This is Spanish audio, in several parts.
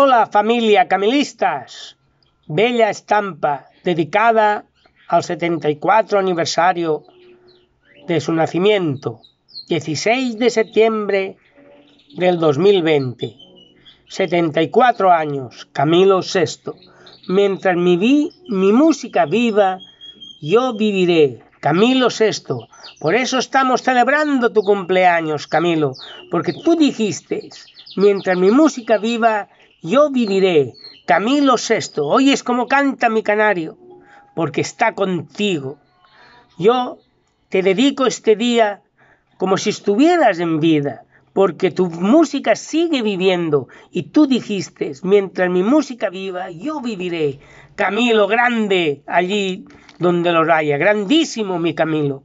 Hola familia camilistas! Bella estampa dedicada al 74 aniversario de su nacimiento, 16 de septiembre del 2020. 74 años, Camilo VI. Mientras mi, mi música viva, yo viviré. Camilo VI. Por eso estamos celebrando tu cumpleaños, Camilo, porque tú dijiste, mientras mi música viva, yo viviré. Camilo VI, oyes como canta mi canario, porque está contigo. Yo te dedico este día como si estuvieras en vida, porque tu música sigue viviendo y tú dijiste, mientras mi música viva, yo viviré. Camilo, grande allí donde lo raya, grandísimo mi Camilo.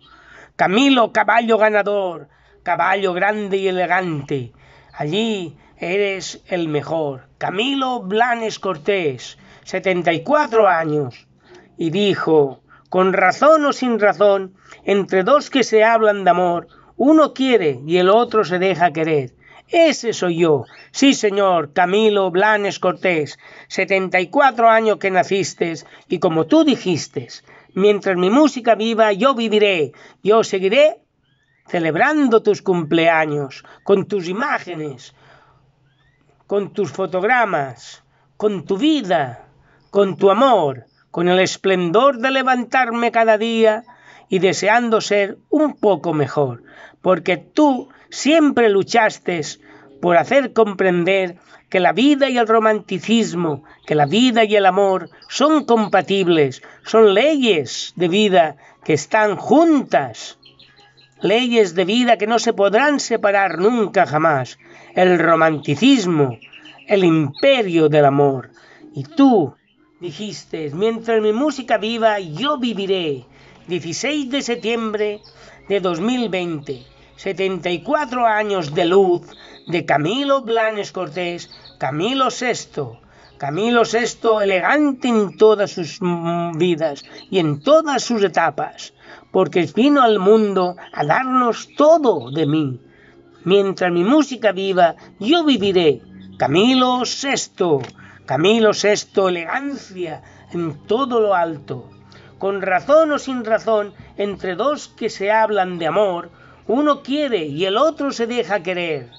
Camilo, caballo ganador, caballo grande y elegante. Allí Eres el mejor. Camilo Blanes Cortés, 74 años. Y dijo, con razón o sin razón, entre dos que se hablan de amor, uno quiere y el otro se deja querer. Ese soy yo. Sí, señor, Camilo Blanes Cortés, 74 años que naciste y como tú dijiste, mientras mi música viva, yo viviré, yo seguiré celebrando tus cumpleaños, con tus imágenes, con tus fotogramas, con tu vida, con tu amor, con el esplendor de levantarme cada día y deseando ser un poco mejor, porque tú siempre luchaste por hacer comprender que la vida y el romanticismo, que la vida y el amor son compatibles, son leyes de vida que están juntas leyes de vida que no se podrán separar nunca jamás, el romanticismo, el imperio del amor. Y tú dijiste, mientras mi música viva, yo viviré. 16 de septiembre de 2020, 74 años de luz de Camilo Blanes Cortés, Camilo VI Camilo VI elegante en todas sus mm, vidas y en todas sus etapas, porque vino al mundo a darnos todo de mí. Mientras mi música viva, yo viviré. Camilo Sexto, Camilo Sexto, elegancia en todo lo alto. Con razón o sin razón, entre dos que se hablan de amor, uno quiere y el otro se deja querer.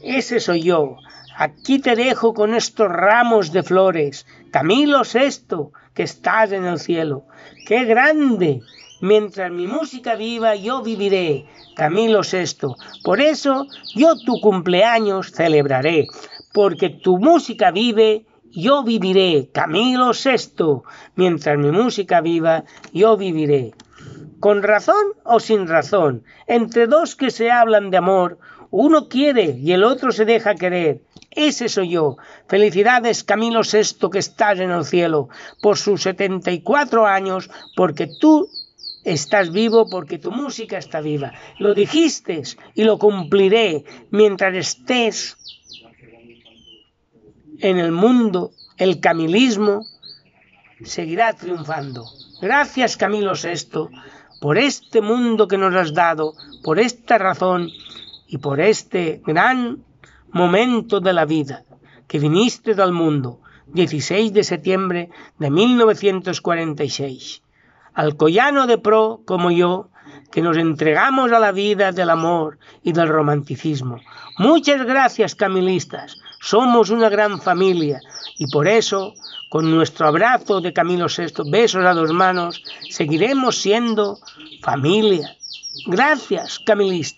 Ese soy yo, Aquí te dejo con estos ramos de flores. Camilo Sexto, que estás en el cielo. ¡Qué grande! Mientras mi música viva, yo viviré. Camilo VI. Por eso yo tu cumpleaños celebraré. Porque tu música vive, yo viviré. Camilo VI. Mientras mi música viva, yo viviré. Con razón o sin razón, entre dos que se hablan de amor, uno quiere y el otro se deja querer. Ese soy yo. Felicidades Camilo VI que estás en el cielo por sus 74 años, porque tú estás vivo, porque tu música está viva. Lo dijiste y lo cumpliré mientras estés en el mundo. El camilismo seguirá triunfando. Gracias Camilo VI por este mundo que nos has dado, por esta razón y por este gran momento de la vida que viniste al mundo, 16 de septiembre de 1946. collano de pro como yo, que nos entregamos a la vida del amor y del romanticismo. Muchas gracias, camilistas. Somos una gran familia y por eso, con nuestro abrazo de Camilo VI, besos a dos manos, seguiremos siendo familia. Gracias, camilistas.